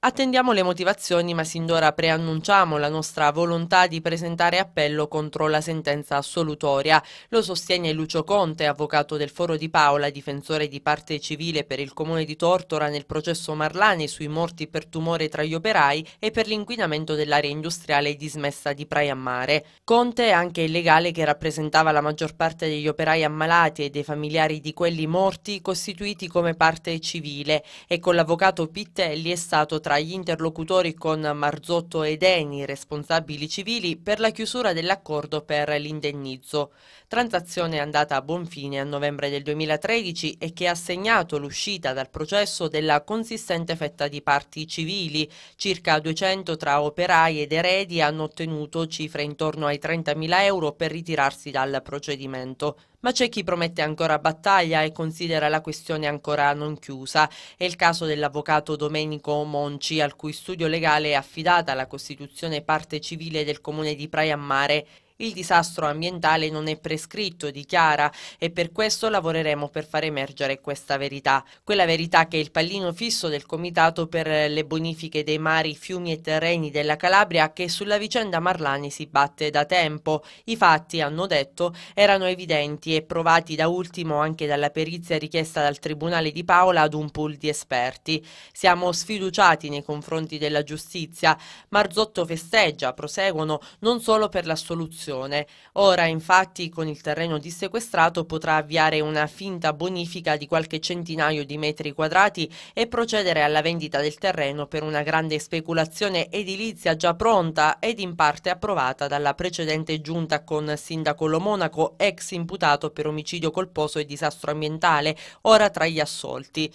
Attendiamo le motivazioni, ma sin d'ora preannunciamo la nostra volontà di presentare appello contro la sentenza assolutoria. Lo sostiene Lucio Conte, avvocato del Foro di Paola, difensore di parte civile per il comune di Tortora nel processo Marlani sui morti per tumore tra gli operai e per l'inquinamento dell'area industriale dismessa di Praia Mare. Conte è anche il legale che rappresentava la maggior parte degli operai ammalati e dei familiari di quelli morti costituiti come parte civile e con l'avvocato Pittelli è stato tra gli interlocutori con Marzotto ed Eni, responsabili civili, per la chiusura dell'accordo per l'indennizzo. Transazione andata a buon fine a novembre del 2013 e che ha segnato l'uscita dal processo della consistente fetta di parti civili. Circa 200 tra operai ed eredi hanno ottenuto cifre intorno ai 30.000 euro per ritirarsi dal procedimento. Ma c'è chi promette ancora battaglia e considera la questione ancora non chiusa. È il caso dell'avvocato Domenico Monci, al cui studio legale è affidata la costituzione parte civile del comune di Praia Mare il disastro ambientale non è prescritto, dichiara, e per questo lavoreremo per far emergere questa verità. Quella verità che è il pallino fisso del Comitato per le bonifiche dei mari, fiumi e terreni della Calabria che sulla vicenda Marlani si batte da tempo. I fatti, hanno detto, erano evidenti e provati da ultimo anche dalla perizia richiesta dal Tribunale di Paola ad un pool di esperti. Siamo sfiduciati nei confronti della giustizia. Marzotto festeggia, proseguono, non solo per l'assoluzione costruzione. Ora infatti con il terreno dissequestrato potrà avviare una finta bonifica di qualche centinaio di metri quadrati e procedere alla vendita del terreno per una grande speculazione edilizia già pronta ed in parte approvata dalla precedente giunta con sindaco Lomonaco, ex imputato per omicidio colposo e disastro ambientale, ora tra gli assolti.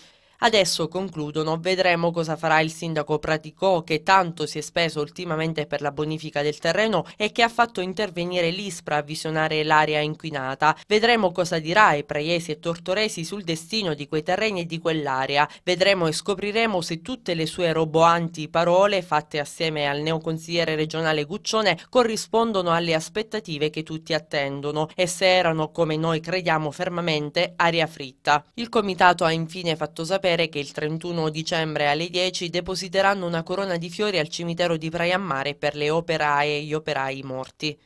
Adesso concludono, vedremo cosa farà il sindaco Praticò che tanto si è speso ultimamente per la bonifica del terreno e che ha fatto intervenire l'ISPRA a visionare l'area inquinata. Vedremo cosa dirà ai praiesi e tortoresi sul destino di quei terreni e di quell'area. Vedremo e scopriremo se tutte le sue roboanti parole fatte assieme al neoconsigliere regionale Guccione corrispondono alle aspettative che tutti attendono e se erano, come noi crediamo fermamente, aria fritta. Il comitato ha infine fatto sapere sapere che il 31 dicembre alle 10 depositeranno una corona di fiori al cimitero di Praia Mare per le operaie e gli operai morti.